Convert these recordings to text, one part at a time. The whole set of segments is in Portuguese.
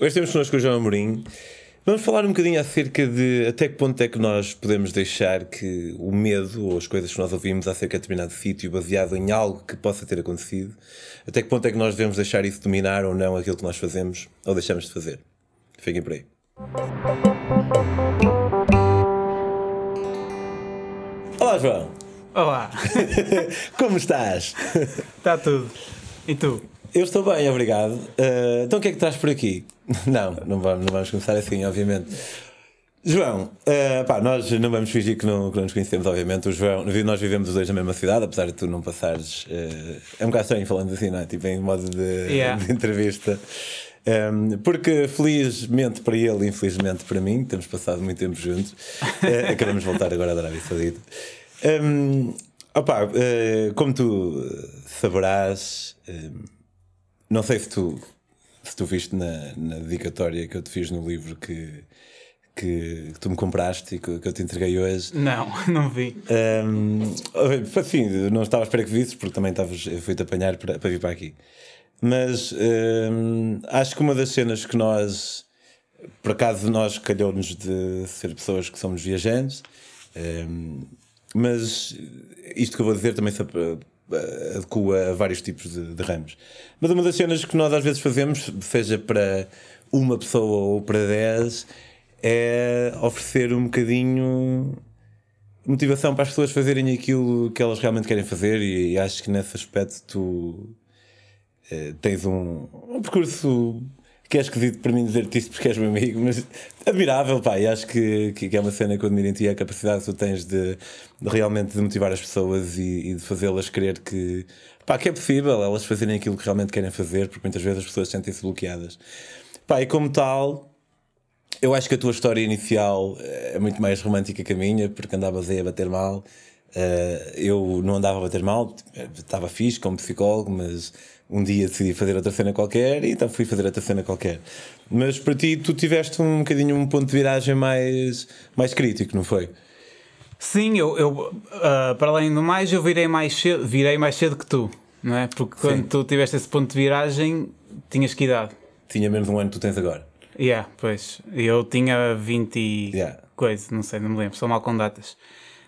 Hoje temos connosco o João Amorim. Vamos falar um bocadinho acerca de até que ponto é que nós podemos deixar que o medo ou as coisas que nós ouvimos acerca de determinado sítio, baseado em algo que possa ter acontecido, até que ponto é que nós devemos deixar isso dominar ou não aquilo que nós fazemos ou deixamos de fazer. Fiquem por aí. Olá, João. Olá. Como estás? Está tudo. E tu? Eu estou bem, obrigado. Uh, então o que é que traz por aqui? Não, não vamos, não vamos começar assim, obviamente. João, uh, pá, nós não vamos fingir que não, que não, nos conhecemos, obviamente. O João, nós vivemos os dois na mesma cidade, apesar de tu não passares. Uh, é um bocado estranho falando assim, não é? Tipo, em modo de, yeah. de entrevista. Um, ehm, porque felizmente para ele, infelizmente para mim, temos passado muito tempo juntos. Uh, voltar agora a Arábia Saudita. Um, ehm, opa, como tu saberás. Ehm, não sei se tu, se tu viste na, na dedicatória que eu te fiz no livro que, que, que tu me compraste e que, que, eu te entreguei hoje. Não, não vi. Um, assim, não estava à espera que visses, porque também estavas, fui-te apanhar para, para vir para aqui. Mas um, acho que uma das cenas que nós, por acaso, nós calhou-nos de ser pessoas que somos viajantes. Um, mas isto que eu vou dizer também se eh, adequa a vários tipos de, de, ramos. Mas uma das cenas que nós às vezes fazemos, seja para uma pessoa ou para dez, é oferecer um bocadinho motivação para as pessoas fazerem aquilo que elas realmente querem fazer e, e acho que nesse aspecto tu uh, tens um, um percurso que é esquisito para mim dizer-te isto porque és meu amigo, mas admirável, pá. E acho que, que, é uma cena que eu admiro em ti, é a capacidade que tu tens de, de realmente de motivar as pessoas e, e de fazê-las crer que, pá, que é possível elas fazerem aquilo que realmente querem fazer, porque muitas vezes as pessoas sentem-se bloqueadas. Pá, e como tal, eu acho que a tua história inicial eh, é muito mais romântica que a minha, porque andavas aí a bater mal. Eh, eu não andava a bater mal, eh, estava fixe como psicólogo, mas um dia decidi fazer outra cena qualquer e então fui fazer outra cena qualquer. Mas para ti, tu tiveste um bocadinho um ponto de viragem mais, mais crítico, não foi? Sim, eu, eu uh, para além do mais, eu virei mais cedo, virei mais cedo que tu, não é? Porque quando Sim. tu tiveste esse ponto de viragem, tinhas que idade? Tinha menos um ano que tu tens agora. Yeah, pois. Eu tinha 20 e yeah. coisa, não sei, não me lembro, sou mal com datas.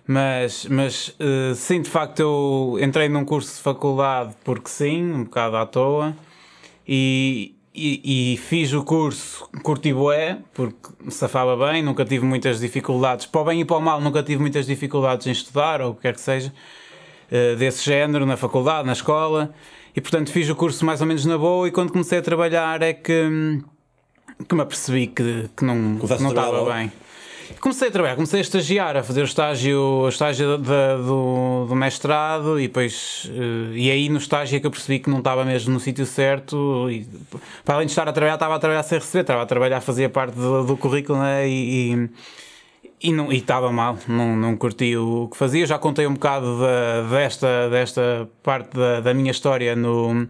Mas, mas uh, sim, de facto, eu entrei num curso de faculdade porque sim, um bocado à toa, e, e, e fiz o curso curti boé porque me safava bem, nunca tive muitas dificuldades, para o bem e para o mal, nunca tive muitas dificuldades em estudar ou o que quer que seja, uh, desse género, na faculdade, na escola, e portanto fiz o curso mais ou menos na boa, e quando comecei a trabalhar é que, hum, que me apercebi que, que não, que não estava bem. Comecei a trabalhar, comecei a estagiar, a fazer o estágio, o estágio do, do, mestrado e depois. Eh, e aí no estágio é que eu percebi que não estava mesmo no sítio certo. E, para além de estar a trabalhar, estava a trabalhar sem receber, estava a trabalhar, fazia parte do, do currículo né? e, e e não estava mal, não, não curti o que fazia. Já contei um bocado de, desta, desta parte da, da minha história no,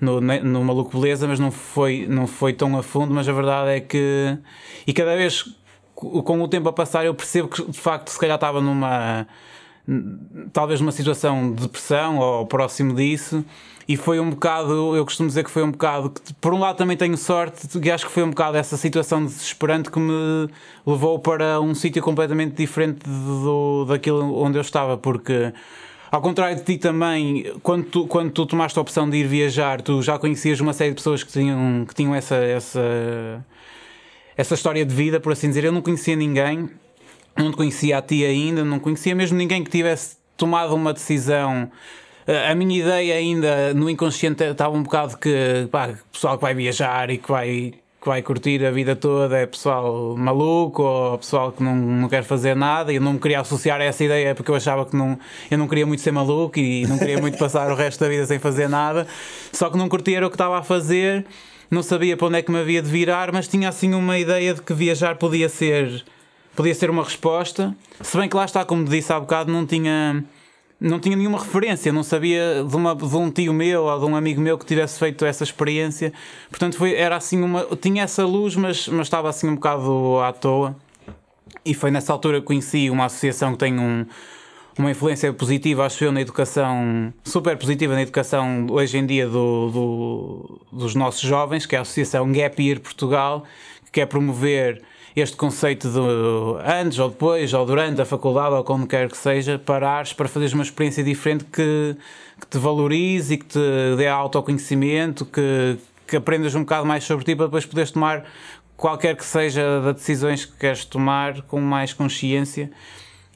no, no Maluco Beleza, mas não foi, não foi tão a fundo. Mas a verdade é que. E cada vez com o tempo a passar, eu percebo que de facto, se calhar estava numa. talvez numa situação de depressão ou próximo disso. E foi um bocado, eu costumo dizer que foi um bocado, que, por um lado também tenho sorte, e acho que foi um bocado essa situação desesperante que me levou para um sítio completamente diferente do, daquilo onde eu estava, porque ao contrário de ti também, quando tu, quando tu tomaste a opção de ir viajar, tu já conhecias uma série de pessoas que tinham, que tinham essa, essa essa história de vida, por assim dizer. Eu não conhecia ninguém, não te conhecia a ti ainda, não conhecia mesmo ninguém que tivesse tomado uma decisão. Eh, a minha ideia ainda no inconsciente estava um bocado que pá, pessoal que vai viajar e que vai, que vai curtir a vida toda é pessoal maluco ou pessoal que não, não quer fazer nada. e Eu não me queria associar a essa ideia porque eu achava que não, eu não queria muito ser maluco e não queria muito passar o resto da vida sem fazer nada. Só que não curtia o que estava a fazer não sabia para onde é que me havia de virar, mas tinha assim uma ideia de que viajar podia ser, podia ser uma resposta. Se bem que lá está, como disse há bocado, não tinha, não tinha nenhuma referência, não sabia de, uma, de um tio meu ou de um amigo meu que tivesse feito essa experiência. Portanto, foi, era assim uma. Tinha essa luz, mas, mas estava assim um bocado à toa. E foi nessa altura que conheci uma associação que tem um uma influência positiva, acho eu, na educação, super positiva na educação hoje em dia do, do, dos nossos jovens, que é a Associação Gap Year Portugal, que quer promover este conceito de antes ou depois ou durante a faculdade ou como quer que seja, parares para fazeres uma experiência diferente que, que te valorize e que te dê autoconhecimento, que, que aprendas um bocado mais sobre ti para depois poderes tomar qualquer que seja das decisões que queres tomar com mais consciência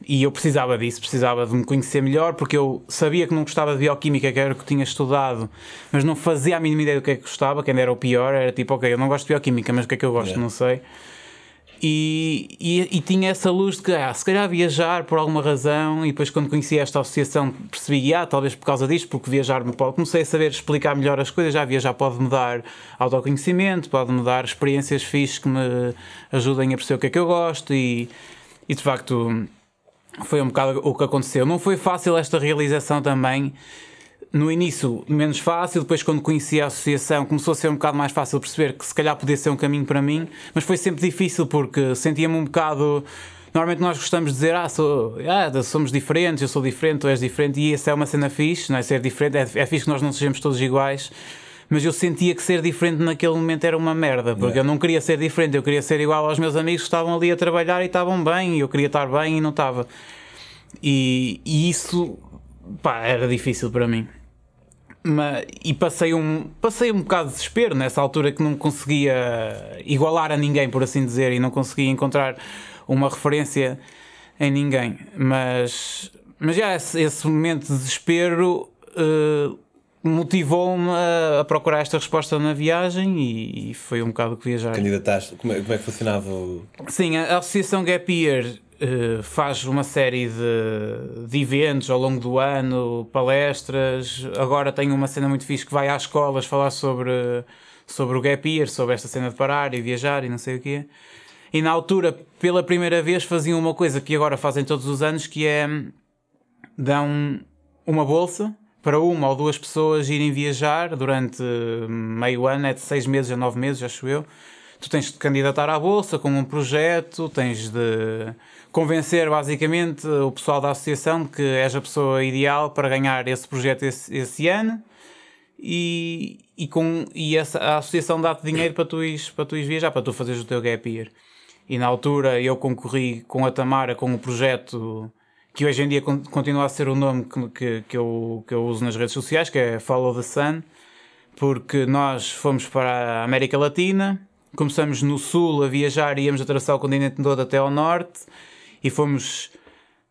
e eu precisava disso, precisava de me conhecer melhor, porque eu sabia que não gostava de bioquímica, que era o que tinha estudado, mas não fazia a mínima ideia do que é que gostava, que ainda era o pior, era tipo, ok, eu não gosto de bioquímica, mas o que é que eu gosto, yeah. não sei. E, e, e, tinha essa luz de que, ah, se calhar viajar por alguma razão, e depois quando conheci esta associação percebi, ah, talvez por causa disto, porque viajar me pode. Comecei a saber explicar melhor as coisas, já viajar pode me dar autoconhecimento, pode me dar experiências fixas que me ajudem a perceber o que é que eu gosto, e, e de facto foi um bocado o que aconteceu. Não foi fácil esta realização também. No início, menos fácil, depois, quando conheci a associação, começou a ser um bocado mais fácil perceber que se calhar podia ser um caminho para mim, mas foi sempre difícil porque sentia-me um bocado. Normalmente nós gostamos de dizer, ah, sou, ah, somos diferentes, eu sou diferente, tu és diferente, e essa é uma cena fixe, não é? Ser diferente, é, é fixe que nós não sejamos todos iguais, mas eu sentia que ser diferente naquele momento era uma merda, porque yeah. É. eu não queria ser diferente, eu queria ser igual aos meus amigos que estavam ali a trabalhar e estavam bem, e eu queria estar bem e não estava. E, e isso, pá, era difícil para mim. Mas, e passei um, passei um bocado de desespero nessa altura que não conseguia igualar a ninguém, por assim dizer, e não conseguia encontrar uma referência em ninguém. Mas, mas já esse, esse momento de desespero uh, motivou-me a, procurar esta resposta na viagem e, e foi um bocado que viajar. Candidataste, como é, como é que funcionava o... Sim, a Associação Gap Year uh, faz uma série de, de, eventos ao longo do ano, palestras, agora tem uma cena muito fixe que vai às escolas falar sobre, sobre o Gap Year, sobre esta cena de parar e viajar e não sei o quê. E na altura, pela primeira vez, faziam uma coisa que agora fazem todos os anos, que é dão uma bolsa para uma ou duas pessoas irem viajar durante hum, meio ano, é de seis meses a nove meses, acho eu. Tu tens de candidatar à bolsa com um projeto, tens de convencer basicamente o pessoal da associação que és a pessoa ideal para ganhar esse projeto esse, esse ano e, e, com, e essa, a associação dá-te dinheiro para tu, ires, para tu ires viajar, para tu fazeres o teu gap year. E na altura eu concorri com a Tamara com um projeto que hoje em dia continua a ser o nome que, que, que, eu, que eu uso nas redes sociais, que é Follow the Sun, porque nós fomos para a América Latina, começamos no Sul a viajar, íamos atravessar o continente todo até ao Norte e fomos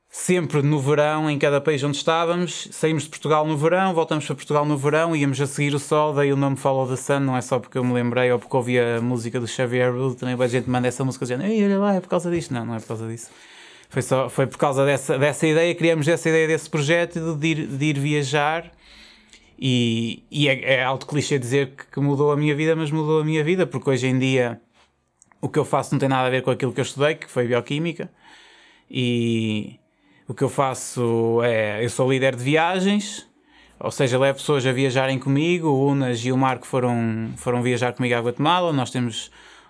sempre no verão em cada país onde estávamos. Saímos de Portugal no verão, voltamos para Portugal no verão, íamos a seguir o sol, daí o nome Follow the Sun, não é só porque eu me lembrei ou porque ouvi a música do Xavier Rude, também a gente manda essa música dizendo, ei, olha lá, é por causa disto. Não, não é por causa disso. Foi, só, foi por causa dessa, dessa ideia, criamos essa ideia desse projeto de ir, de ir viajar. E, e é, é alto clichê dizer que, que mudou a minha vida, mas mudou a minha vida, porque hoje em dia o que eu faço não tem nada a ver com aquilo que eu estudei, que foi bioquímica. E o que eu faço é. Eu sou líder de viagens, ou seja, levo pessoas a viajarem comigo. O Unas e o Marco foram, foram viajar comigo à Guatemala. Nós temos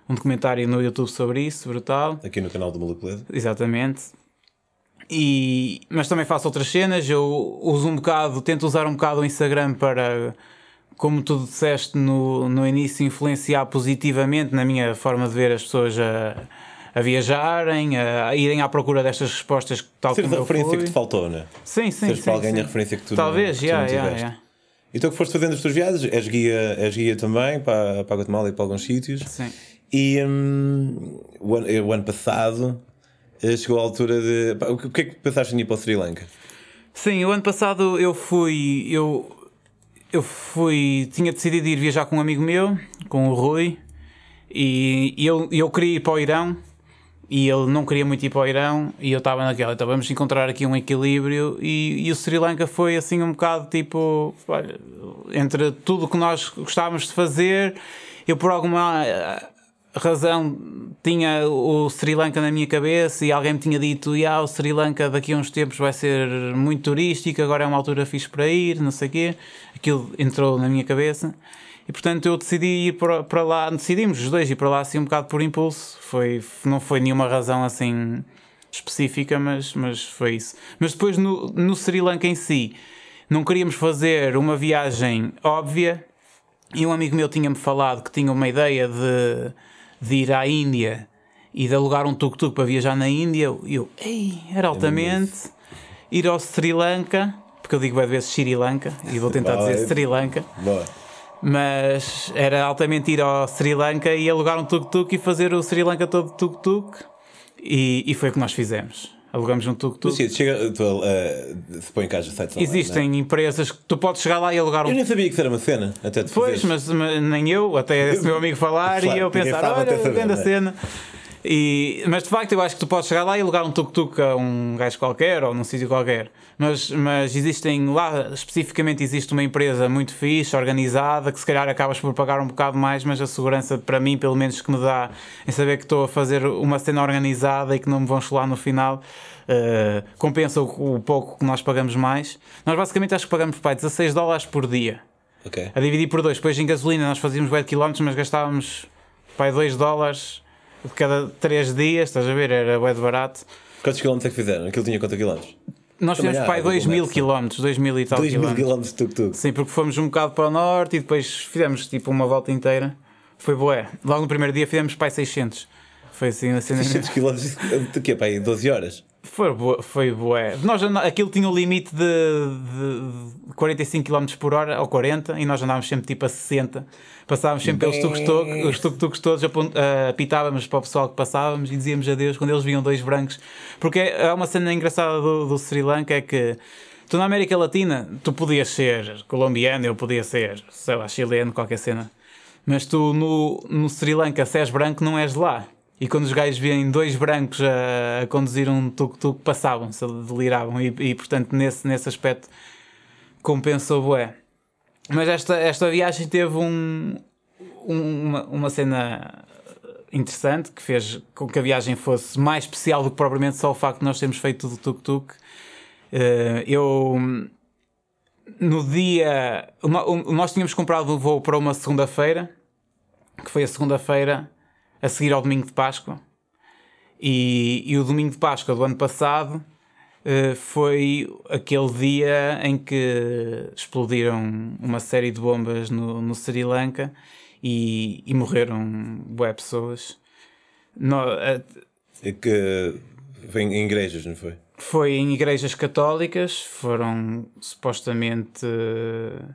um documentário no YouTube sobre isso, brutal. Aqui no canal do Maluco Exatamente. E, mas também faço outras cenas. Eu uso um bocado, tento usar um bocado o Instagram para, como tu disseste no, no início, influenciar positivamente na minha forma de ver as pessoas a, a viajarem, a, a, irem à procura destas respostas que tal Seres como a referência que te faltou, não é? Sim, sim. Seres sim, para alguém sim. a referência que tu Talvez, já já então E que foste fazendo as tuas viagens, és guia, és guia também para, para Guatemala e para alguns sítios. Sim. E hum, o, ano, o ano passado eh, chegou a altura de. o que é que pensaste em ir para o Sri Lanka? Sim, o ano passado eu fui. Eu, eu fui. Tinha decidido ir viajar com um amigo meu, com o Rui, e, e eu, eu queria ir para o Irão e ele não queria muito ir para o Irão e eu estava naquela, então vamos encontrar aqui um equilíbrio e, e, o Sri Lanka foi assim um bocado tipo olha, entre tudo o que nós gostávamos de fazer eu por alguma razão tinha o Sri Lanka na minha cabeça e alguém me tinha dito: ah, o Sri Lanka daqui a uns tempos vai ser muito turístico, agora é uma altura fixe para ir, não sei o quê. Aquilo entrou na minha cabeça. E portanto eu decidi ir para, para lá, decidimos os dois ir para lá assim um bocado por impulso. Foi, não foi nenhuma razão assim específica, mas, mas foi isso. Mas depois no, no Sri Lanka em si, não queríamos fazer uma viagem óbvia. E um amigo meu tinha-me falado que tinha uma ideia de de ir à Índia e de alugar um tuk-tuk para viajar na Índia, eu, ei, era é altamente. ir ao Sri Lanka, porque eu digo bem vezes Sri Lanka e vou tentar dizer Sri Lanka. Mas era altamente ir ao Sri Lanka e alugar um tuk-tuk e fazer o Sri Lanka todo tuk-tuk. E, e foi o que nós fizemos. Alugamos um tu. tu... sim, chega, tu uh, se põe em casa sites online, Existem é? empresas que tu podes chegar lá e alugar um. Eu nem sabia que era uma cena, até depois. Pois, mas, mas, nem eu, até esse meu amigo falar claro, e eu pensar, olha, vendo a é? cena. E, mas de facto, eu acho que tu podes chegar lá e alugar um tuk-tuk a um gajo qualquer ou num sítio qualquer. Mas, mas existem lá, especificamente, existe uma empresa muito fixe, organizada, que se calhar acabas por pagar um bocado mais, mas a segurança, para mim, pelo menos, que me dá em saber que estou a fazer uma cena organizada e que não me vão chular no final. Uh, compensa o, o, pouco que nós pagamos mais. Nós basicamente acho que pagamos pai, 16 dólares por dia. Okay. A dividir por dois. Depois em gasolina nós fazíamos 8 km, mas gastávamos pai, 2 dólares por cada 3 dias, estás a ver? Era bem barato. Quantos quilómetros é que fizeram? Aquilo tinha quantos quilómetros? Nós fizemos para aí 2 mil quilómetros, 2 mil e tal 2 mil quilómetros tuk-tuk. Sim, porque fomos um bocado para o norte e depois fizemos tipo uma volta inteira. Foi boé. Logo no primeiro dia fizemos para aí 600. Foi assim, assim 600 quilómetros de quê? Para aí 12 horas? Foi, boa, foi bué. Nós Aquilo tinha um limite de, de 45 km por hora ou 40 e nós andávamos sempre tipo a 60. Passávamos sempre Bem... pelos tuk-tuks, os tuk todos ah, apitávamos para o pessoal que passávamos e dizíamos adeus quando eles viam dois brancos. Porque é uma cena engraçada do, do Sri Lanka é que tu na América Latina tu podias ser colombiano, eu podia ser, sei lá, chileno, qualquer cena. Mas tu no, no Sri Lanka, se és branco, não és lá. E quando os gajos viam dois brancos a, a conduzir um tuk-tuk, passavam-se, deliravam. E, e, portanto, nesse, nesse aspecto, compensou bué. Mas esta, esta viagem teve um, um, uma, uma cena interessante que fez com que a viagem fosse mais especial do que propriamente só o facto de nós termos feito tudo tuk-tuk. Eh, eu. No dia. Nós tínhamos comprado um voo para uma segunda-feira, que foi a segunda-feira a seguir ao domingo de Páscoa. E, e o domingo de Páscoa do ano passado uh, foi aquele dia em que explodiram uma série de bombas no, no Sri Lanka e, e morreram bué pessoas. No, uh, é que foi em igrejas, não foi? Foi em igrejas católicas, foram supostamente. Uh,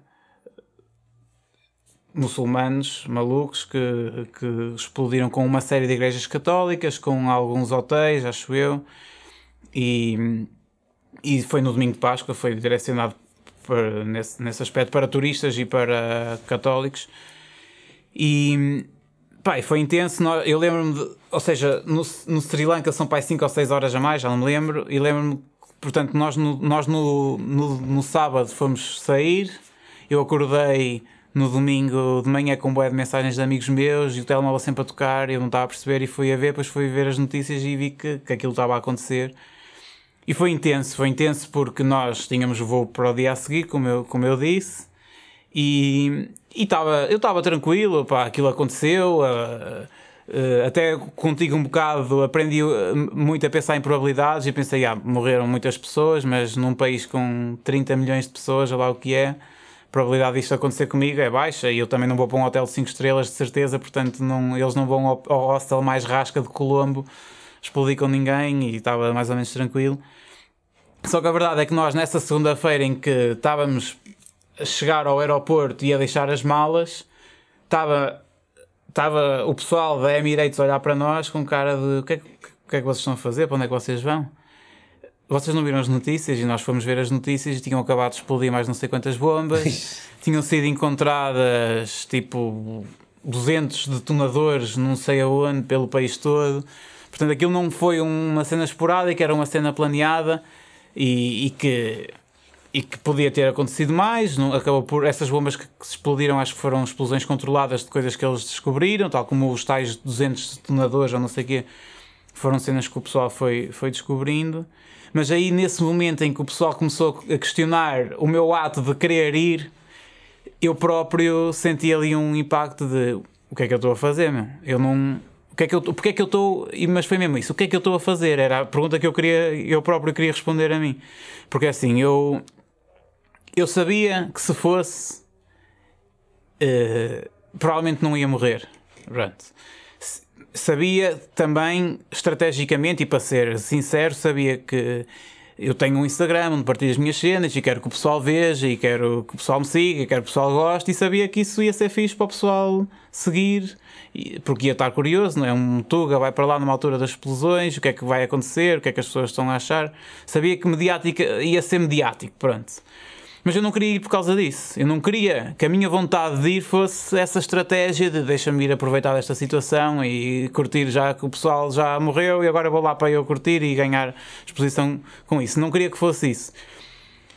muçulmanos malucos que, que explodiram com uma série de igrejas católicas, com alguns hotéis, acho eu, e, e foi no domingo de Páscoa, foi direcionado para, nesse, nesse aspecto para turistas e para católicos. E pá, foi intenso. Eu lembro-me, ou seja, no, no Sri Lanka são pai 5 ou 6 horas a mais, já não me lembro. E lembro-me, portanto, nós, no, nós no, no, no sábado fomos sair. Eu acordei no domingo de manhã com boé de mensagens de amigos meus e o telemóvel sempre a tocar, eu não estava a perceber e fui a ver, depois fui ver as notícias e vi que, que aquilo estava a acontecer. E foi intenso, foi intenso porque nós tínhamos voo para o dia a seguir, como eu, como eu disse, e, e estava eu estava tranquilo, pá, aquilo aconteceu, uh, uh, até contigo um bocado aprendi eh, muito a pensar em probabilidades e pensei, ah, morreram muitas pessoas, mas num país com 30 milhões de pessoas, lá o que é, a probabilidade disto acontecer comigo é baixa e eu também não vou para um hotel de 5 estrelas de certeza, portanto não, eles não vão ao, ao hostel mais rasca de Colombo explodir com ninguém e estava mais ou menos tranquilo. Só que a verdade é que nós, nessa segunda-feira em que estávamos a chegar ao aeroporto e a deixar as malas, estava, estava o pessoal da Emirates a olhar para nós com cara de o que, é, o que é que vocês estão a fazer, para onde é que vocês vão? vocês não viram as notícias e nós fomos ver as notícias e tinham acabado de explodir mais não sei quantas bombas, tinham sido encontradas tipo 200 detonadores, não sei aonde, pelo país todo. Portanto, aquilo não foi uma cena esporádica, era uma cena planeada e, e que e que podia ter acontecido mais, não, acabou por essas bombas que, que, se explodiram, acho que foram explosões controladas de coisas que eles descobriram, tal como os tais 200 detonadores ou não sei o quê, foram cenas que o pessoal foi, foi descobrindo. Mas aí, nesse momento em que o pessoal começou a questionar o meu ato de querer ir, eu próprio senti ali um impacto de o que é que eu estou a fazer, meu? Eu não. O que é que eu, porque é que eu estou. Mas foi mesmo isso. O que é que eu estou a fazer? Era a pergunta que eu queria. Eu próprio queria responder a mim. Porque assim, eu. Eu sabia que se fosse. Uh, provavelmente não ia morrer. Pronto. Sabia também, estrategicamente, e para ser sincero, sabia que eu tenho um Instagram onde partilho as minhas cenas e quero que o pessoal veja e quero que o pessoal me siga, e quero que o pessoal goste e sabia que isso ia ser fixe para o pessoal seguir, porque ia estar curioso, não é? Um Tuga vai para lá numa altura das explosões, o que é que vai acontecer, o que é que as pessoas estão a achar. Sabia que mediática ia ser mediático, pronto. Mas eu não queria ir por causa disso. Eu não queria que a minha vontade de ir fosse essa estratégia de deixa-me ir aproveitar desta situação e curtir já que o pessoal já morreu e agora vou lá para eu curtir e ganhar exposição com isso. Não queria que fosse isso.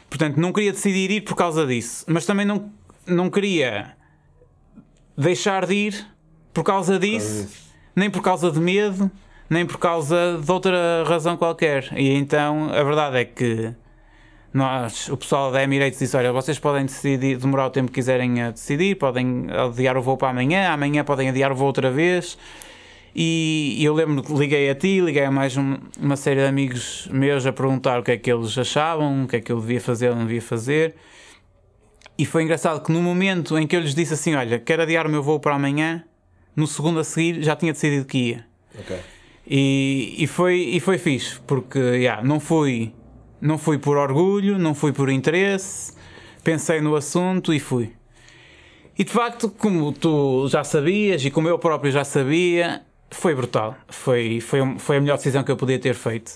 Portanto, não queria decidir ir por causa disso. Mas também não, não queria deixar de ir por causa disso, nem por causa de medo, nem por causa de outra razão qualquer. E então a verdade é que nós, o pessoal da Emirates disse: Olha, vocês podem decidir, demorar o tempo que quiserem a decidir, podem adiar o voo para amanhã, amanhã podem adiar o voo outra vez. E, eu lembro que liguei a ti, liguei a mais um, uma série de amigos meus a perguntar o que é que eles achavam, o que é que eu devia fazer ou não devia fazer. E foi engraçado que no momento em que eu lhes disse assim: Olha, quero adiar o meu voo para amanhã, no segundo a seguir já tinha decidido que ia. E, e, foi, e foi fixe, porque yeah, não fui não fui por orgulho, não fui por interesse, pensei no assunto e fui. E de facto, como tu já sabias e como eu próprio já sabia, foi brutal. Foi, foi, foi a melhor decisão que eu podia ter feito.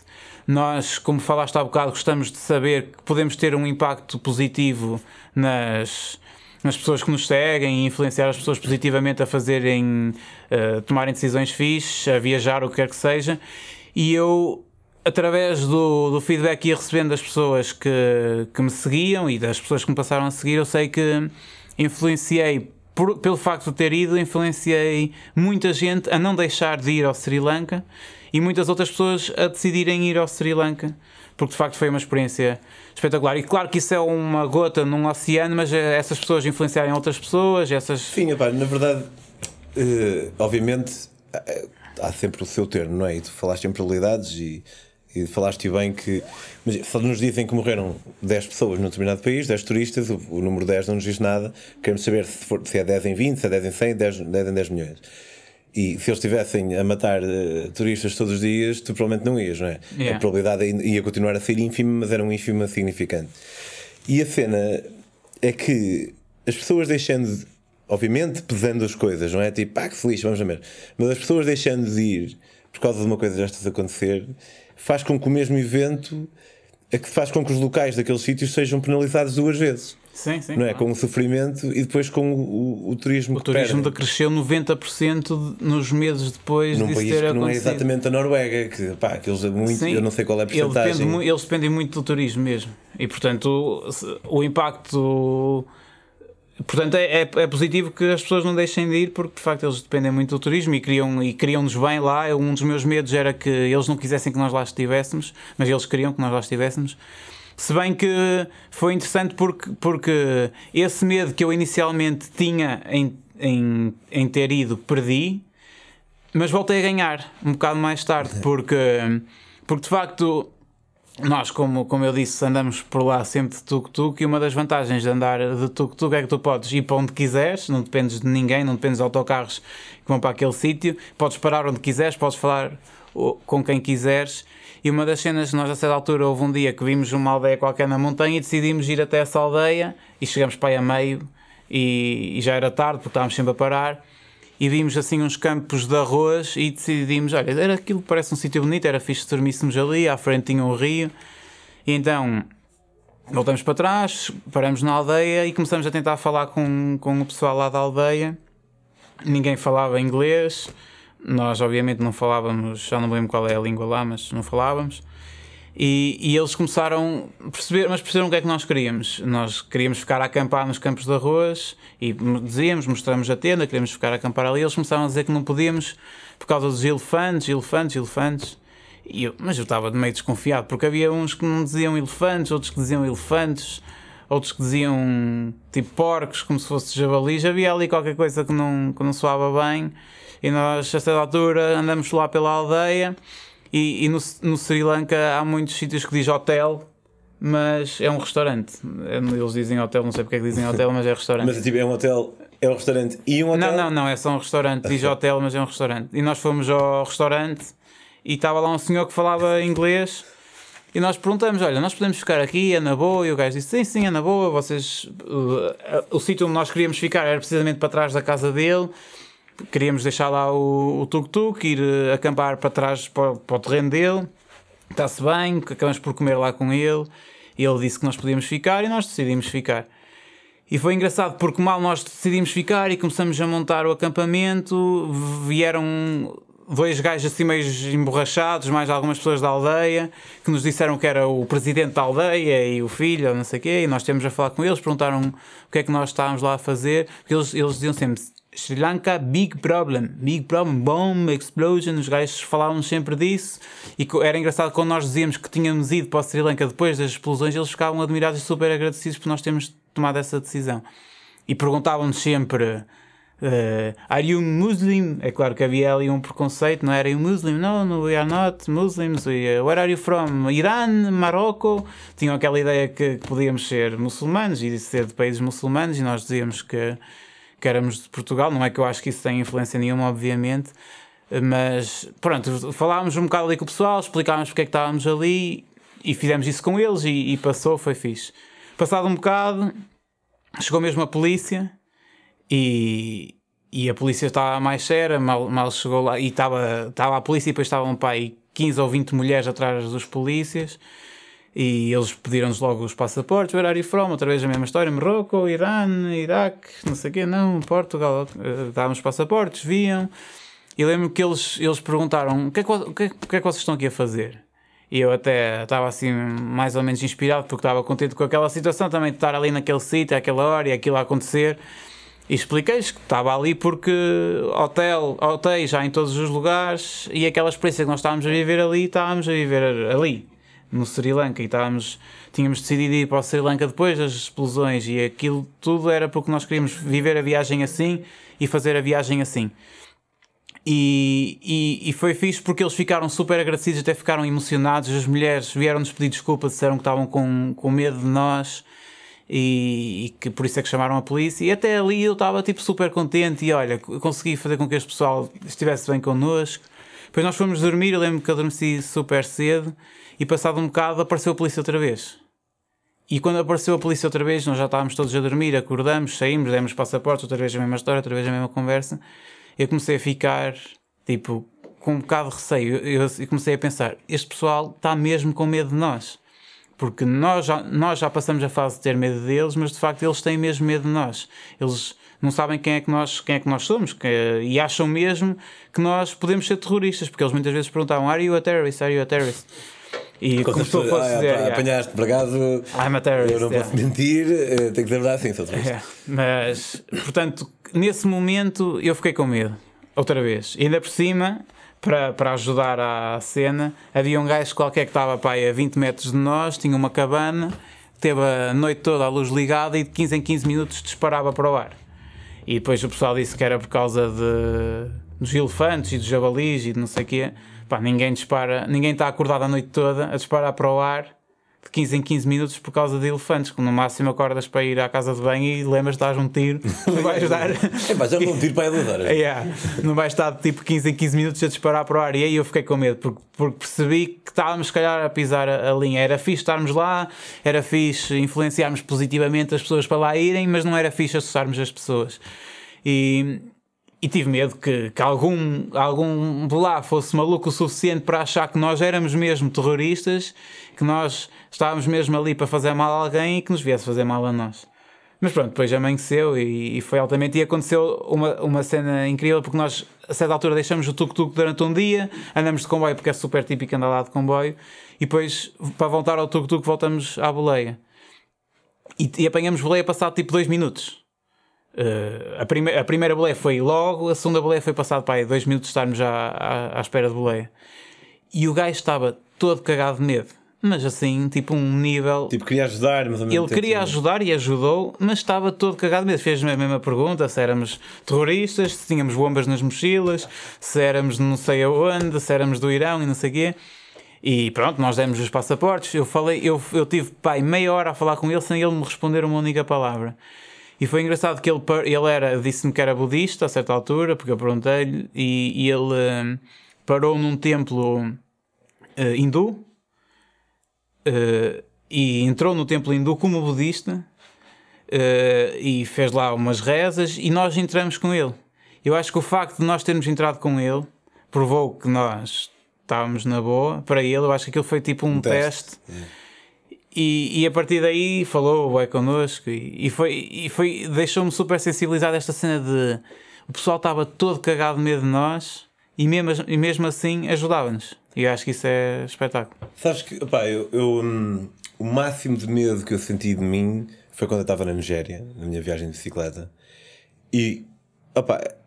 Nós, como falaste há bocado, gostamos de saber que podemos ter um impacto positivo nas, nas pessoas que nos seguem e influenciar as pessoas positivamente a fazerem, a eh, tomarem decisões fixas, a viajar, o que quer que seja. E eu através do, do feedback que ia recebendo das pessoas que, que me seguiam e das pessoas que me passaram a seguir, eu sei que influenciei, por, pelo facto de ter ido, influenciei muita gente a não deixar de ir ao Sri Lanka e muitas outras pessoas a decidirem ir ao Sri Lanka, porque de facto foi uma experiência espetacular. E claro que isso é uma gota num oceano, mas eh, essas pessoas influenciarem outras pessoas, essas. Sim, opa, na verdade, uh, obviamente. Uh, há sempre o seu termo, não é? E tu falaste em probabilidades e e falaste bem que. Mas só nos dizem que morreram 10 pessoas num determinado país, 10 turistas, o, o número 10 não nos diz nada. Queremos saber se, for, se é 10 em 20, se é 10 em 100, 10, 10 em 10 milhões. E se eles estivessem a matar uh, turistas todos os dias, tu provavelmente não ias, não é? Yeah. A probabilidade ia continuar a ser ínfima, mas era um ínfima significante. E a cena é que as pessoas deixando, obviamente, pesando as coisas, não é? Tipo, pá, ah, que feliz, vamos a ver. Mas as pessoas deixando de ir por causa de uma coisa destas acontecer faz com que o mesmo evento é que faz com que os locais daqueles sítios sejam penalizados duas vezes. Sim, sim. Não é? Claro. Com o sofrimento e depois com o, o, o turismo. O turismo decresceu 90% nos meses depois Num país ter que acontecido. Não é exatamente a Noruega, que, pá, que eles é muito, sim, eu não sei qual é a porcentagem. Ele depende, eles dependem muito do turismo mesmo. E portanto o, o impacto Portanto, é, é, é, positivo que as pessoas não deixem de ir, porque de facto eles dependem muito do turismo e criam-nos e criam bem lá. Um dos meus medos era que eles não quisessem que nós lá estivéssemos, mas eles queriam que nós lá estivéssemos. Se bem que foi interessante porque, porque esse medo que eu inicialmente tinha em, em, em ter ido, perdi, mas voltei a ganhar um bocado mais tarde, é. porque, porque de facto nós, como, como eu disse, andamos por lá sempre de tuk-tuk e uma das vantagens de andar de tuk-tuk é que tu podes ir para onde quiseres, não dependes de ninguém, não dependes de autocarros que vão para aquele sítio, podes parar onde quiseres, podes falar com quem quiseres. E uma das cenas, nós a certa altura houve um dia que vimos uma aldeia qualquer na montanha e decidimos ir até essa aldeia e chegamos para aí a meio e, e já era tarde porque estávamos sempre a parar e vimos assim uns campos de arroz e decidimos, olha, era aquilo que parece um sítio bonito, era fixe dormíssemos ali, à frente tinha um rio. E então voltamos para trás, paramos na aldeia e começamos a tentar falar com, com o pessoal lá da aldeia. Ninguém falava inglês, nós obviamente não falávamos, já não lembro qual é a língua lá, mas não falávamos. E, e, eles começaram a perceber, mas perceberam o que é que nós queríamos. Nós queríamos ficar a acampar nos campos de arroz e dizíamos, mostramos a tenda, queríamos ficar a acampar ali. Eles começaram a dizer que não podíamos por causa dos elefantes, elefantes, elefantes. E eu, mas eu estava meio desconfiado, porque havia uns que não diziam elefantes, outros que diziam elefantes, outros que diziam tipo porcos, como se fosse javalis. Havia ali qualquer coisa que não, que não soava bem. E nós, a certa altura, andamos lá pela aldeia e, e no, no, Sri Lanka há muitos sítios que diz hotel, mas é um restaurante. É, eles dizem hotel, não sei porque é que dizem hotel, mas é restaurante. mas tipo, é um hotel, é um restaurante e um hotel? Não, não, não, é só um restaurante. Diz ah, hotel, mas é um restaurante. E nós fomos ao restaurante e estava lá um senhor que falava inglês. E nós perguntamos: olha, nós podemos ficar aqui, é na boa? E o gajo disse: sim, sim, é na boa. Vocês, o, uh, uh, o sítio onde nós queríamos ficar era precisamente para trás da casa dele. Queríamos deixar lá o, o tuk-tuk, ir eh, acampar para trás para, para o terreno dele. Está-se bem, acabamos por comer lá com ele. Ele disse que nós podíamos ficar e nós decidimos ficar. E foi engraçado porque mal nós decidimos ficar e começamos a montar o acampamento, vieram dois gajos assim meio emborrachados, mais algumas pessoas da aldeia, que nos disseram que era o presidente da aldeia e o filho, não sei o quê, e nós temos a falar com eles, perguntaram o que é que nós estávamos lá a fazer, porque eles, eles diziam sempre Sri Lanka, big problem, big problem, bomb, explosion, os gajos falavam sempre disso e era engraçado quando nós dizíamos que tínhamos ido para o Sri Lanka depois das explosões, eles ficavam admirados e super agradecidos por nós termos tomado essa decisão. E perguntavam-nos sempre, uh, are you Muslim? É claro que havia ali um preconceito, não é? era you Muslim? No, no we are not Muslims, we, uh, where are you from? Irã, Marrocos? Tinham aquela ideia que, que podíamos ser muçulmanos e ser de países muçulmanos e nós dizíamos que que éramos de Portugal. Não é que eu acho que isso tem influência nenhuma, obviamente, mas pronto, falámos um bocado ali com o pessoal, explicámos porque é que estávamos ali e fizemos isso com eles e, e passou, foi fixe. Passado um bocado, chegou mesmo a polícia e, e a polícia estava mais séria, mal, mal chegou lá e estava, estava a polícia e depois estavam para pai 15 ou 20 mulheres atrás dos polícias e eles pediram-nos logo os passaportes, where are you from? Outra vez a mesma história, Marrocos, Irã, Iraque, não sei o quê, não, Portugal, eh, dávamos passaportes, viam. E lembro que eles, eles perguntaram, o que, é que, o, que é, que é que vocês estão aqui a fazer? E eu até estava assim mais ou menos inspirado porque estava contente com aquela situação também de estar ali naquele sítio, àquela hora e aquilo a acontecer. E expliquei-lhes que estava ali porque hotel, hotéis já em todos os lugares e aquela experiência que nós estávamos a viver ali, estávamos a viver ali no Sri Lanka e estávamos, tínhamos decidido ir para o Sri Lanka depois das explosões e aquilo tudo era porque nós queríamos viver a viagem assim e fazer a viagem assim. E, e, e, foi fixe porque eles ficaram super agradecidos, até ficaram emocionados. As mulheres vieram-nos pedir desculpa, disseram que estavam com, com medo de nós e, e, que por isso é que chamaram a polícia. E até ali eu estava tipo super contente e olha, consegui fazer com que este pessoal estivesse bem connosco. Depois nós fomos dormir, eu lembro que adormeci super cedo e passado um bocado apareceu a polícia outra vez. E quando apareceu a polícia outra vez, nós já estávamos todos a dormir, acordamos, saímos, demos passaportes, outra vez a mesma história, outra vez a mesma conversa. Eu comecei a ficar, tipo, com um bocado de receio. Eu, eu comecei a pensar, este pessoal está mesmo com medo de nós. Porque nós já, nós já passamos a fase de ter medo deles, mas de facto eles têm mesmo medo de nós. Eles não sabem quem é que nós, quem é que nós somos que, e acham mesmo que nós podemos ser terroristas, porque eles muitas vezes perguntavam: Are you a terrorist? Are you a terrorist? E como se fosse ah, é, dizer. Ah, apanhaste, por acaso. I'm a terrorist. Eu não posso mentir, eh, tenho que ser verdade, sim, sou terrorista. Yeah. Mas, portanto, nesse momento eu fiquei com medo, outra vez. E ainda por cima, para, para ajudar à cena, havia um gajo qualquer que estava pai, a 20 metros de nós, tinha uma cabana, teve a noite toda a luz ligada e de 15 em 15 minutos disparava para o ar. E depois o pessoal disse que era por causa de, dos elefantes e dos jabalis e de não sei o quê. Pá, ninguém dispara, ninguém está acordado a noite toda a disparar para o ar de 15 em 15 minutos por causa de elefantes, que no máximo acordas para ir à casa de banho e lembras de dar um tiro, não vais dar. é, mas dar um tiro para ele yeah. Não vais estar de tipo 15 em 15 minutos a disparar para o ar. E aí eu fiquei com medo, porque, porque percebi que estávamos, se calhar, a pisar a, a, linha. Era fixe estarmos lá, era fixe influenciarmos positivamente as pessoas para lá irem, mas não era fixe assustarmos as pessoas. E e tive medo que, que algum, algum de lá fosse maluco o suficiente para achar que nós éramos mesmo terroristas, que nós estávamos mesmo ali para fazer mal a alguém e que nos viesse fazer mal a nós. Mas pronto, depois amanheceu e, e foi altamente. E aconteceu uma, uma cena incrível, porque nós, a certa altura, deixamos o tuk-tuk durante um dia, andamos de comboio, porque é super típico andar lá de comboio, e depois, para voltar ao tuk-tuk, voltamos à boleia. E, e apanhamos boleia passado tipo dois minutos. Uh, a, prime a primeira boleia foi logo, a segunda boleia foi passado para aí dois minutos estarmos já à, à, espera de boleia. E o gajo estava todo cagado de medo mas assim, tipo um nível. Tipo, queria ajudar, mas Ele queria ajudar e ajudou, mas estava todo cagado de medo Fez-me a mesma pergunta: se éramos terroristas, se tínhamos bombas nas mochilas, se éramos não sei aonde, se éramos do Irão e não sei o quê. E pronto, nós demos os passaportes. Eu falei, eu, eu tive pai meia hora a falar com ele sem ele me responder uma única palavra. E foi engraçado que ele, ele era, disse-me que era budista a certa altura, porque eu perguntei-lhe, e, e, ele hum, parou num templo uh, hindu uh, e entrou no templo hindu como budista uh, e fez lá umas rezas e nós entramos com ele. Eu acho que o facto de nós termos entrado com ele provou que nós estávamos na boa para ele. Eu acho que aquilo foi tipo um, um teste. teste. Yeah é. E, e, a partir daí falou, é connosco e, e foi, e foi deixou-me super sensibilizado esta cena de o pessoal estava todo cagado de medo de nós e mesmo, e mesmo assim ajudava-nos. E eu acho que isso é espetáculo. Sabes que, eu, eu um, o máximo de medo que eu senti de mim foi quando eu estava na Nigéria, na minha viagem de bicicleta. E,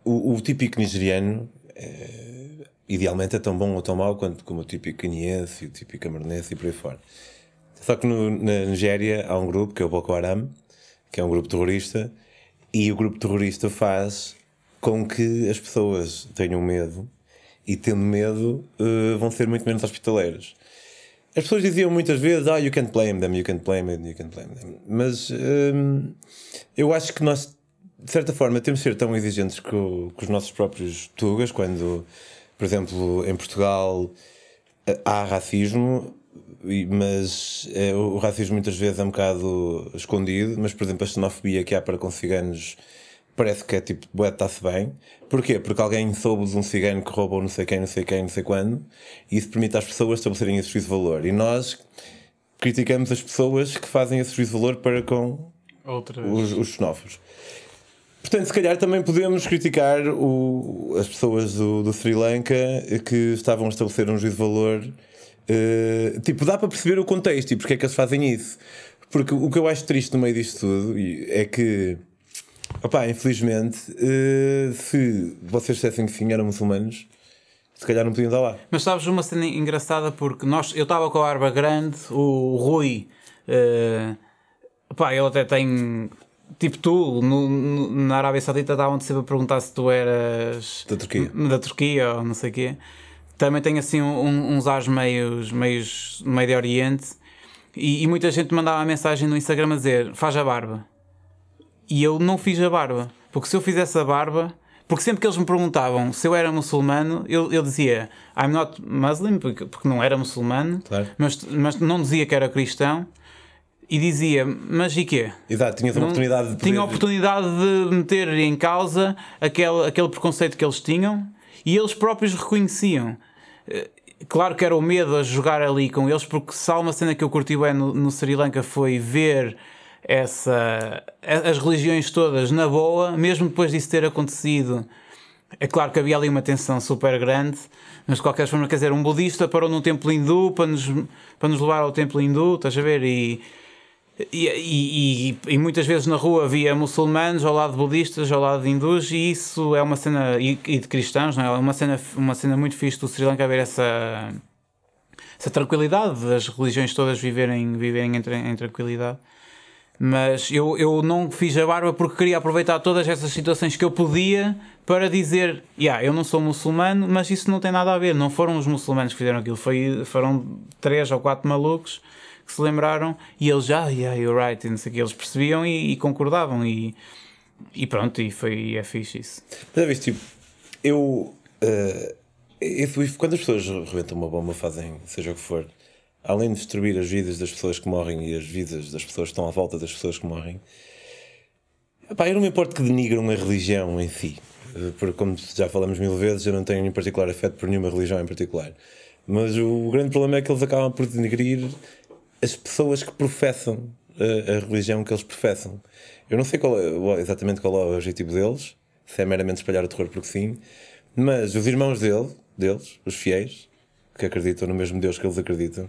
o, o típico nigeriano. É, idealmente é tão bom ou tão mau quanto como o típico caniense e o típico camaronense e por aí fora. Só que no, na Nigéria há um grupo que é o Boko Haram, que é um grupo terrorista, e o grupo terrorista faz com que as pessoas tenham medo e, tendo medo, uh, vão ser muito menos hospitaleiras. As pessoas diziam muitas vezes, ah, oh, you can't blame them, you can't blame them, you can't blame them. Mas ehm, eu acho que nós, de certa forma, temos de ser tão exigentes com, com os nossos próprios tugas, quando, por exemplo, em Portugal eh, há racismo, mas é, o, racismo muitas vezes é um bocado escondido, mas por exemplo a xenofobia que há para com ciganos parece que é tipo, bué, está-se bem. Porquê? Porque alguém soube de um cigano que roubou não sei quem, não sei quem, não sei quando, e isso permite às pessoas estabelecerem esse juízo de valor. E nós criticamos as pessoas que fazem esse juízo de valor para com os, os xenófobos. Portanto, se calhar também podemos criticar o, as pessoas do, do Sri Lanka que estavam a estabelecer um juízo de valor eh, tipo, dá para perceber o contexto e porque é que eles fazem isso. Porque o que eu acho triste no meio disto tudo é que, opá, infelizmente, uh, se vocês dissessem que sim, eram muçulmanos, se calhar não podiam estar lá. Mas sabes uma cena engraçada porque nós, eu estava com a barba grande, o Rui, uh, eh, pá, ele até tem tipo tu, no, no, na Arábia Saudita estavam-te sempre a perguntar se tu eras da Turquia, da Turquia ou não sei o quê também tem assim um, uns ares meios, meios meio de Oriente. E, e, muita gente mandava mensagem no Instagram a dizer: faz a barba. E eu não fiz a barba. Porque se eu fizesse a barba. Porque sempre que eles me perguntavam se eu era muçulmano, eu, eu dizia I'm not Muslim, porque, porque não era muçulmano, claro. mas, mas não dizia que era cristão e dizia, mas e quê? Exato, tinhas a oportunidade de poder... Tinha a oportunidade de meter em causa aquele, aquele preconceito que eles tinham e eles próprios reconheciam. Claro que era o medo a jogar ali com eles, porque se há uma cena que eu curti bem no, no Sri Lanka foi ver essa, as religiões todas na boa, mesmo depois disso ter acontecido. É claro que havia ali uma tensão super grande, mas de qualquer forma, quer dizer, um budista parou num templo hindu para nos, para nos levar ao templo hindu, estás a ver? E, e, e, e, muitas vezes na rua havia muçulmanos ao lado de budistas, ao lado de hindus, e isso é uma cena. e, de cristãos, não é? Uma cena, uma cena muito fixe do Sri Lanka haver essa, essa tranquilidade, das religiões todas viverem, viverem em, em tranquilidade. Mas eu, eu não fiz a barba porque queria aproveitar todas essas situações que eu podia para dizer: yeah, eu não sou muçulmano, mas isso não tem nada a ver. Não foram os muçulmanos que fizeram aquilo, foi, foram três ou quatro malucos que se lembraram e eles já, ah, yeah, you're right, e não sei o que, eles percebiam e, e concordavam e, e, pronto, e foi e é fixe isso. Mas tipo, eu, uh, eu, Quando as pessoas reventam uma bomba, fazem seja o que for, além de destruir as vidas das pessoas que morrem e as vidas das pessoas que estão à volta das pessoas que morrem, epá, eu não me importo que denigram a religião em si. Eh, porque, como já falamos mil vezes, eu não tenho nenhum particular afeto por nenhuma religião em particular. Mas o grande problema é que eles acabam por denegrir as pessoas que professam a, eh, a, religião que eles professam. Eu não sei qual é, exatamente qual é o objetivo deles, se é meramente espalhar o terror porque sim, mas os irmãos dele, deles, os fiéis, que acreditam no mesmo Deus que eles acreditam,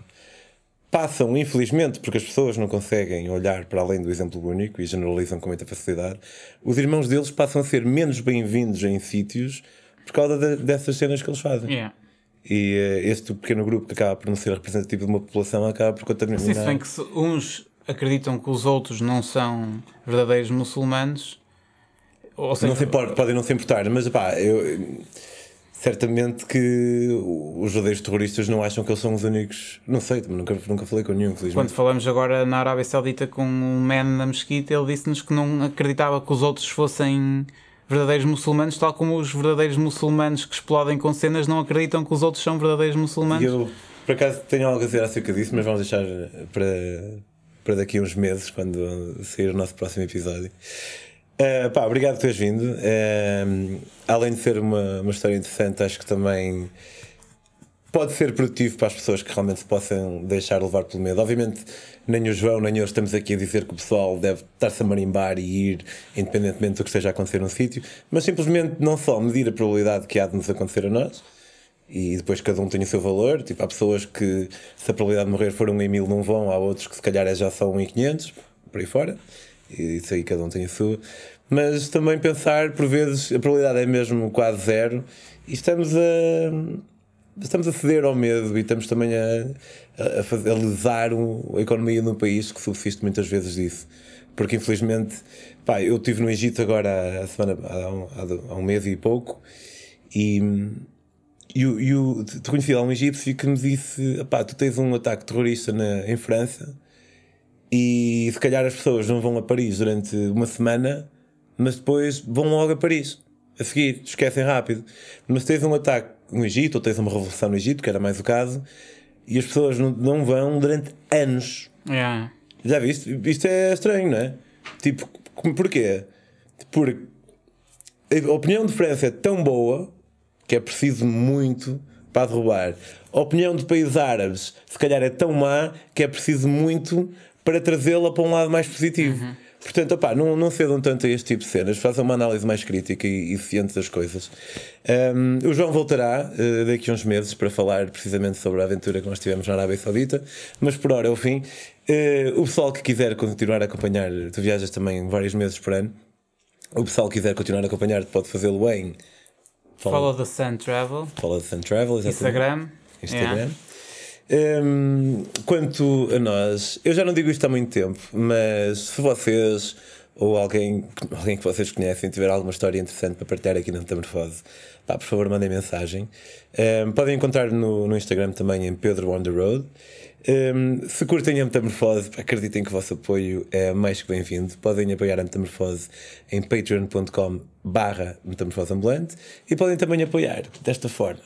passam, infelizmente, porque as pessoas não conseguem olhar para além do exemplo único e generalizam com muita facilidade, os irmãos deles passam a ser menos bem-vindos em sítios por causa de, dessas cenas que eles fazem. Yeah. E eh, este tipo pequeno grupo que acaba por não ser representativo de uma população acaba por contaminar. Sim, se bem que se uns acreditam que os outros não são verdadeiros muçulmanos. Ou seja, não se importa, podem não se importar, mas pá, eu, certamente que os judeus terroristas não acham que eles são os únicos. Não sei, nunca, nunca falei com nenhum, felizmente. Quando falamos agora na Arábia Saudita com o um man na mesquita, ele disse-nos que não acreditava que os outros fossem verdadeiros muçulmanos, tal como os verdadeiros muçulmanos que explodem com cenas não acreditam que os outros são verdadeiros muçulmanos. Eu, por acaso, tenho algo a dizer acerca disso, mas vamos deixar para, para daqui a uns meses, quando sair o nosso próximo episódio. Uh, pá, obrigado por teres vindo. Uh, além de ser uma, uma história interessante, acho que também pode ser produtivo para as pessoas que realmente se possam deixar levar pelo medo. Obviamente, nem o João, nem eu estamos aqui a dizer que o pessoal deve estar-se a marimbar e ir, independentemente do que esteja a acontecer no sítio, mas simplesmente não só medir a probabilidade que há de nos acontecer a nós, e depois cada um tem o seu valor. Tipo, há pessoas que, se a probabilidade de morrer for 1 em 1000, não vão, há outros que se calhar é já são 1 em 500, por aí fora. E isso aí cada um tem a sua. Mas também pensar, por vezes, a probabilidade é mesmo quase zero e estamos a estamos a ceder ao medo e estamos também a, a, fazer, a lesar um, a economia num país que subsiste muitas vezes disso. Porque infelizmente, pá, eu estive no Egito agora a semana, há, um, há um mês e pouco e, e, e o, te conheci lá um egípcio que me disse: pá, tu tens um ataque terrorista na, em França e se calhar as pessoas não vão a Paris durante uma semana, mas depois vão logo a Paris a seguir, esquecem rápido. Mas tens um ataque no Egito, ou tens uma revolução no Egito, que era mais o caso, e as pessoas não, vão durante anos. Yeah. Já viste? Isto é estranho, não é? Tipo, porquê? Porque a opinião de França é tão boa que é preciso muito para derrubar. A opinião de países árabes, se calhar, é tão má que é preciso muito para trazê-la para um lado mais positivo. Uhum. Portanto, opá, não, não cedam tanto a este tipo de cenas, façam uma análise mais crítica e, e ciente das coisas. Um, o João voltará uh, daqui a uns meses para falar precisamente sobre a aventura que nós tivemos na Arábia Saudita, mas por hora é o fim. Uh, o pessoal que quiser continuar a acompanhar, tu viajas também vários meses por ano, o pessoal que quiser continuar a acompanhar pode fazê-lo em. Follow, follow the Sun Travel. Follow the Sun Travel, exatamente. Instagram. Instagram. Yeah. Um, ehm, quanto a nós, eu já não digo isto há muito tempo, mas se vocês ou alguém, alguém que vocês conhecem tiver alguma história interessante para partilhar aqui na Metamorfose, pá, por favor, mandem mensagem. Um, ehm, podem encontrar no, no Instagram também em Pedro on the Road. Um, ehm, se curtem a Metamorfose, acreditem que o vosso apoio é mais que bem-vindo. Podem apoiar a Metamorfose em patreon.com barra metamorfose e podem também apoiar desta forma,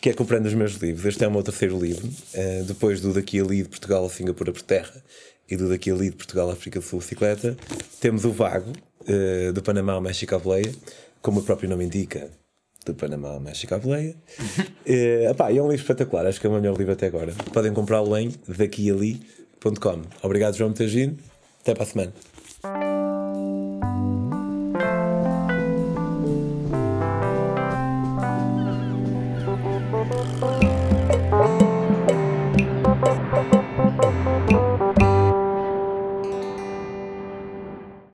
que é comprando os meus livros. Este é o meu terceiro livro, uh, depois do Daqui ali de Portugal a Singapura por Terra, e do daqui ali de Portugal à África do Sul Bicicleta. Temos o Vago, uh, do Panamá ao México à Boleia, como o próprio nome indica, do Panamá ao México à Boleia. uh, eh, opá, é um livro espetacular, acho que é o melhor livro até agora. Podem comprá-lo em daquiali.com. Obrigado, João Metagino. Até para a semana.